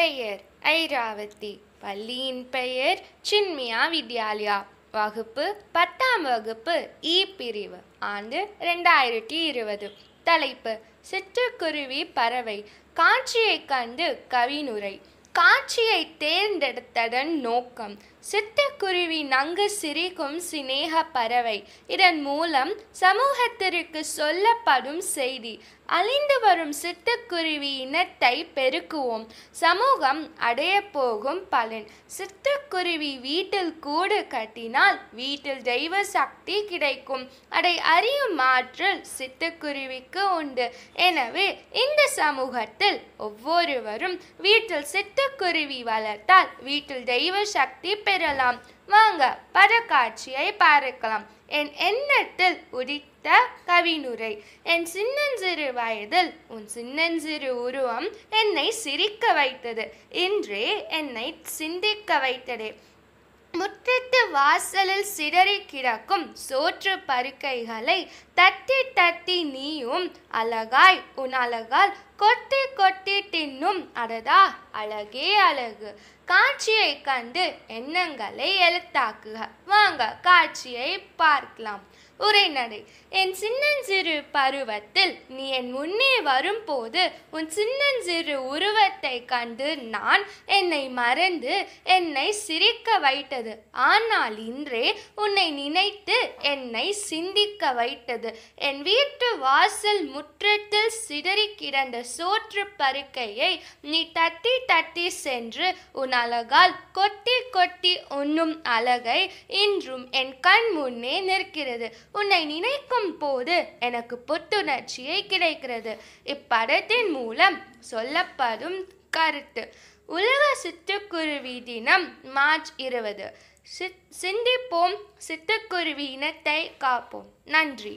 பெயர் ஐராவதி பள்ளியின் பெயர் சின்மியா வித்யாலயா வகுப்பு பத்தாம் வகுப்பு இ பிரிவு ஆண்டு ரெண்டாயிரத்தி இருபது தலைப்பு சிற்றுக்குருவி பறவை காட்சியை கண்டு கவினுரை காட்சியை தேர்ந்தெடுத்ததன் நோக்கம் சிட்டுக்குருவி நங்கு சிரிக்கும் சிநேக பறவை இதன் மூலம் சமூகத்திற்கு சொல்லப்படும் செய்தி அழிந்து வரும் சிட்டுக்குருவி இனத்தை பெருக்குவோம் சமூகம் அடைய போகும் பலன் சிட்டுக்குருவி வீட்டில் கூடு கட்டினால் வீட்டில் தெய்வ சக்தி கிடைக்கும் அதை அறியும் ஆற்றல் சிட்டுக்குருவிக்கு உண்டு எனவே இந்த சமூகத்தில் ஒவ்வொருவரும் வீட்டில் சிட்டுக்குருவி வளர்த்தால் வீட்டில் தெய்வ சக்தி பெறலாம் வாங்க பரக்காட்சியை பார்க்கலாம் என் எண்ணத்தில் உரித்த கவினுரை என் சின்னஞ்சிறு வயதில் உன் சின்னஞ்சிறு உருவம் என்னை சிரிக்க வைத்தது இன்றே என்னை சிந்திக்க வைத்ததே முற்றத்து வாசலில் சிதறி கிடக்கும் சோற்று பருக்கைகளை தட்டி தட்டி நீயும் அழகாய் உன் அழகால் கொட்டி கொட்டி தின்னும் அடதா அழகே அழகு காட்சியை கண்டு எண்ணங்களை எழுத்தாக்குக வாங்க காட்சியை பார்க்கலாம் உரைநடை என் சின்னஞ்சிறு பருவத்தில் நீ என் முன்னே வரும்போது உன் சின்னஞ்சிறு உருவத்தை கண்டு நான் என்னை மறந்து என்னை சிரிக்க வைத்தது ஆனால் இன்றே உன்னை நினைத்து என்னை சிந்திக்க வைத்தது என் வீட்டு வாசல் முற்றத்தில் சிதறி கிடந்த சோற்று பருக்கையை நீ தட்டி தட்டி சென்று உன் அழகால் கொட்டி கொட்டி உண்ணும் அழகை இன்றும் என் கண் முன்னே நிற்கிறது உன்னை நினைக்கும் போது எனக்கு புத்துணர்ச்சியை கிடைக்கிறது இப்படத்தின் மூலம் சொல்லப்படும் கருத்து உலக சிட்டுக்குருவி தினம் மார்ச் இருபது சிந்திப்போம் சிட்டுக்குருவி இனத்தை காப்போம் நன்றி